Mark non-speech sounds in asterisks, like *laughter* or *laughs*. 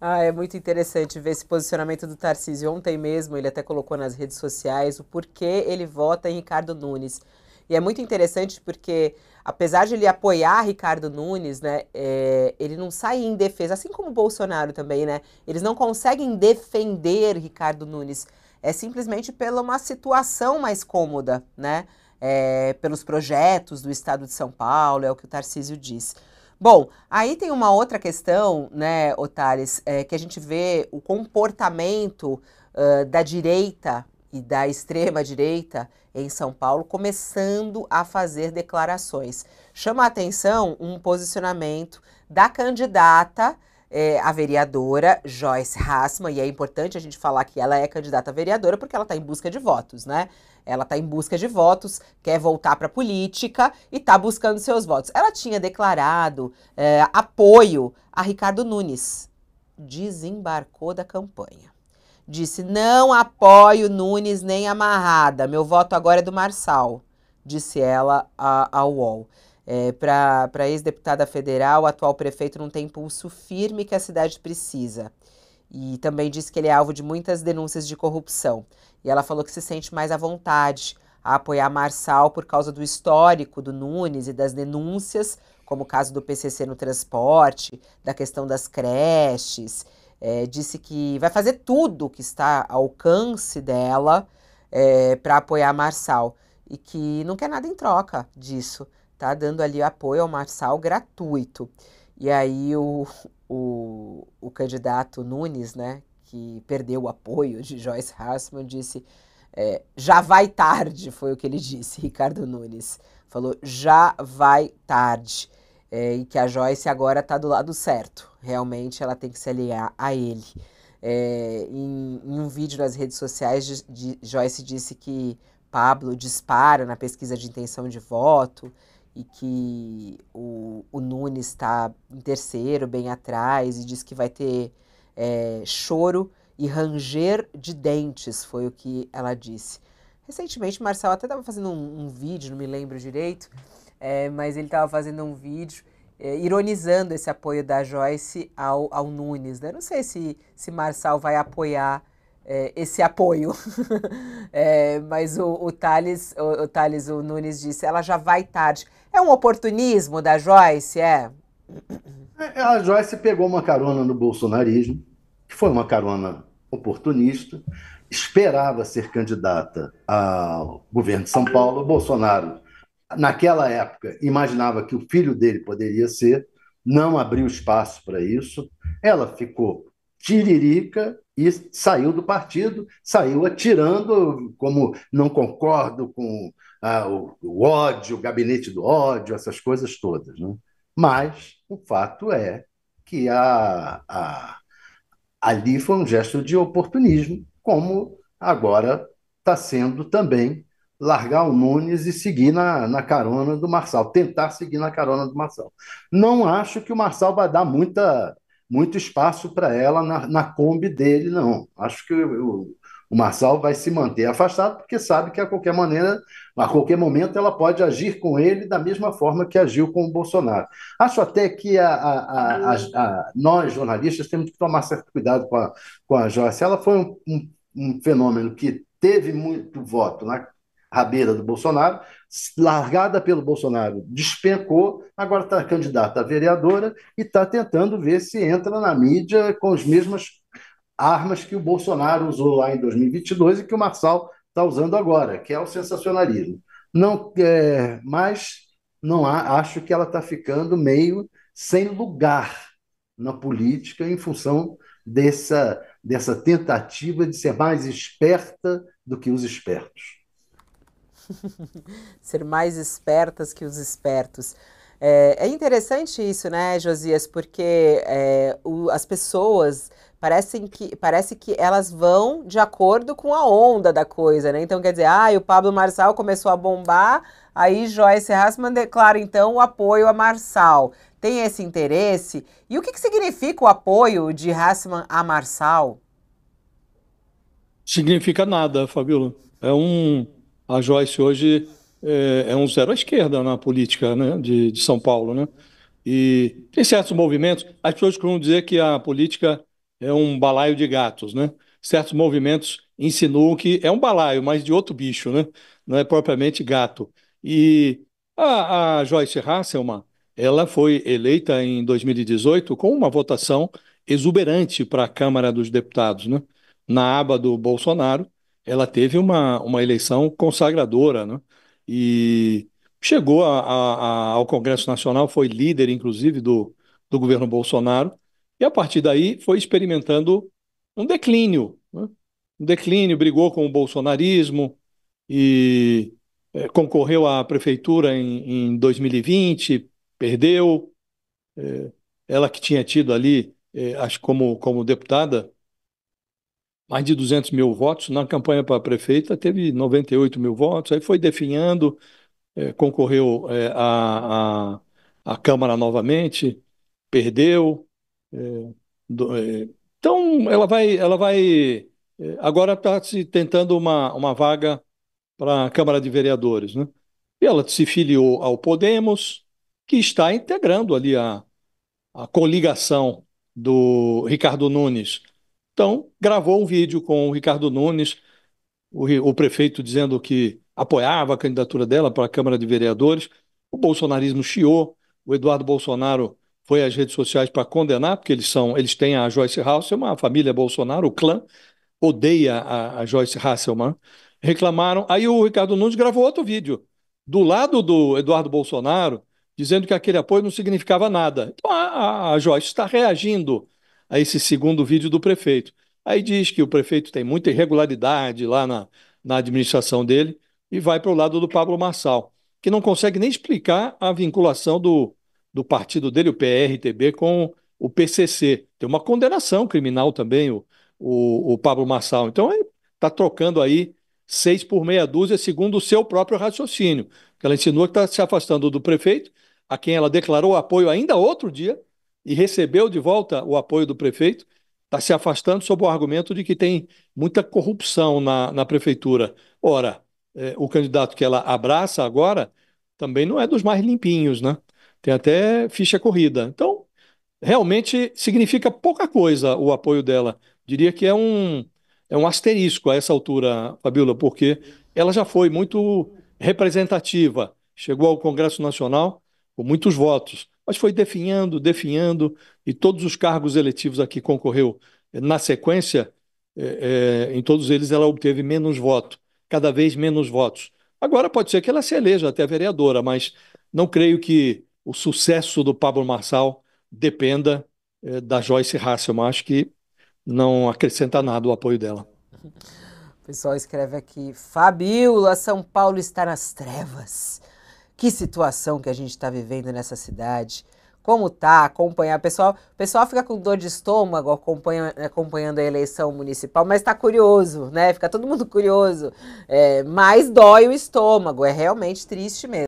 Ah, é muito interessante ver esse posicionamento do Tarcísio. Ontem mesmo ele até colocou nas redes sociais o porquê ele vota em Ricardo Nunes. E é muito interessante porque, apesar de ele apoiar Ricardo Nunes, né, é, ele não sai em defesa, assim como o Bolsonaro também, né? Eles não conseguem defender Ricardo Nunes. É simplesmente pela uma situação mais cômoda, né? É, pelos projetos do Estado de São Paulo, é o que o Tarcísio diz. Bom, aí tem uma outra questão, né, Otares, é, que a gente vê o comportamento uh, da direita e da extrema direita em São Paulo começando a fazer declarações. Chama a atenção um posicionamento da candidata é, a vereadora Joyce Hassman, e é importante a gente falar que ela é candidata a vereadora porque ela está em busca de votos, né? Ela está em busca de votos, quer voltar para a política e está buscando seus votos. Ela tinha declarado é, apoio a Ricardo Nunes, desembarcou da campanha. Disse: não apoio Nunes nem amarrada, meu voto agora é do Marçal, disse ela ao UOL. É, para ex-deputada federal, o atual prefeito não tem pulso firme que a cidade precisa. E também disse que ele é alvo de muitas denúncias de corrupção. E ela falou que se sente mais à vontade a apoiar Marçal por causa do histórico do Nunes e das denúncias, como o caso do PCC no transporte, da questão das creches. É, disse que vai fazer tudo o que está ao alcance dela é, para apoiar Marçal e que não quer nada em troca disso tá dando ali apoio ao Marçal gratuito. E aí o, o, o candidato Nunes, né, que perdeu o apoio de Joyce Hassman, disse é, já vai tarde, foi o que ele disse, *laughs* Ricardo Nunes. Falou já vai tarde. É, e que a Joyce agora está do lado certo. Realmente ela tem que se aliar a ele. É, em, em, um vídeo nas redes sociais, de, de, Joyce disse que Pablo dispara na pesquisa de intenção de voto e que o, o Nunes está em terceiro, bem atrás, e diz que vai ter é, choro e ranger de dentes, foi o que ela disse. Recentemente, Marcelo até estava fazendo um, um, vídeo, não me lembro direito, é, mas ele estava fazendo um vídeo é, ironizando esse apoio da Joyce ao, ao Nunes. Né? Não sei se, se Marçal vai apoiar é, esse apoio. *laughs* é, mas o, o Thales, o, o, Thales, o Nunes disse, ela já vai tarde. É um oportunismo da Joyce, é? é, é a Joyce pegou uma carona no bolsonarismo, que foi uma carona oportunista, esperava ser candidata ao governo de São Paulo. O Bolsonaro, naquela época, imaginava que o filho dele poderia ser, não abriu espaço para isso. Ela ficou tiririca e saiu do partido, saiu atirando, como não concordo com ah, o, o, ódio, o gabinete do ódio, essas coisas todas. Né? Mas o fato é que a, a, ali foi um gesto de oportunismo, como agora está sendo também largar o Nunes e seguir na, na carona do Marçal, tentar seguir na carona do Marçal. Não acho que o Marçal vai dar muita muito espaço para ela na, Kombi dele, não. Acho que o, o Marçal vai se manter afastado, porque sabe que a qualquer maneira, a qualquer momento, ela pode agir com ele da mesma forma que agiu com o Bolsonaro. Acho até que a, a, a, nós, jornalistas, temos que tomar certo cuidado com a, com a Joyce. Ela foi um, um, um fenômeno que teve muito voto na beira do Bolsonaro, largada pelo Bolsonaro, despencou, agora está candidata a vereadora e está tentando ver se entra na mídia com as mesmas armas que o Bolsonaro usou lá em 2022 e que o Marçal está usando agora, que é o sensacionalismo. Não, é, mas não há, acho que ela está ficando meio sem lugar na política em função dessa, dessa tentativa de ser mais esperta do que os espertos. *laughs* ser mais espertas que os espertos. É, é interessante isso, né, Josias? Porque é, o, as pessoas parecem que, parece que elas vão de acordo com a onda da coisa, né? Então quer dizer, ah, o Pablo Marçal começou a bombar, aí Joyce Hassmann declara então o apoio a Marçal. Tem esse interesse? E o que, que significa o apoio de Hassmann a Marçal? Significa nada, Fabiola. É um a Joyce hoje é, é um zero à esquerda na política né, de, de São Paulo. Né? E tem certos movimentos, as pessoas costumam dizer que a política é um balaio de gatos, né? Certos movimentos insinuam que é um balaio, mas de outro bicho, né? Não é propriamente gato. E a, a Joyce Hasselmann, ela foi eleita em 2018 com uma votação exuberante para a Câmara dos Deputados, né? Na aba do Bolsonaro, ela teve uma, uma eleição consagradora, né? E chegou a, a, a, ao Congresso Nacional, foi líder, inclusive, do, do governo Bolsonaro, e a partir daí foi experimentando um declínio, né? um declínio, brigou com o bolsonarismo e é, concorreu à prefeitura em, em 2020, perdeu. É, ela que tinha tido ali, é, acho como, como deputada, mais de 200 mil votos. Na campanha para prefeita, teve 98 mil votos, aí foi definhando, é, concorreu à é, a, a, Câmara novamente, perdeu. É, do, é, então, ela vai. Ela vai é, agora está se tentando uma, uma vaga para a Câmara de Vereadores. Né? E ela se filiou ao Podemos, que está integrando ali a, a coligação do Ricardo Nunes então, gravou um vídeo com o Ricardo Nunes, o, o prefeito dizendo que apoiava a candidatura dela para a Câmara de Vereadores. O bolsonarismo chiou, o Eduardo Bolsonaro foi às redes sociais para condenar, porque eles são, eles têm a Joyce Hasselman, a família Bolsonaro, o clã odeia a, a Joyce Hasselman. Reclamaram. Aí o Ricardo Nunes gravou outro vídeo do lado do Eduardo Bolsonaro, dizendo que aquele apoio não significava nada. Então a, a Joyce está reagindo a esse segundo vídeo do prefeito. Aí diz que o prefeito tem muita irregularidade lá na, na administração dele e vai para o lado do Pablo Marçal, que não consegue nem explicar a vinculação do, do partido dele, o PRTB, com o PCC. Tem uma condenação criminal também, o, o, o Pablo Marçal. Então, está trocando aí seis por meia dúzia, segundo o seu próprio raciocínio. Ela insinuou que está se afastando do prefeito, a quem ela declarou apoio ainda outro dia, e recebeu de volta o apoio do prefeito, está se afastando sob o argumento de que tem muita corrupção na, na prefeitura. Ora, é, o candidato que ela abraça agora também não é dos mais limpinhos, né? Tem até ficha corrida. Então, realmente significa pouca coisa o apoio dela. Diria que é um, é um asterisco a essa altura, Fabíola, porque ela já foi muito representativa, chegou ao Congresso Nacional com muitos votos mas foi definhando, definhando, e todos os cargos eletivos aqui concorreu eh, na sequência, é, é, em todos eles ela obteve menos voto, cada vez menos votos. Agora pode ser que ela se eleja até vereadora, mas não creio que o sucesso do Pablo Marçal dependa é, da Joyce Hasselman. Acho que não acrescenta nada o apoio dela. O pessoal escreve aqui: Fabiola, São Paulo está nas trevas que situação que a gente está vivendo nessa cidade, como tá, acompanhar. O pessoal, pessoal fica com dor de estômago acompanha, acompanhando a eleição municipal, mas está curioso, né? Fica todo mundo curioso. É, mas dói o estômago, é realmente triste mesmo.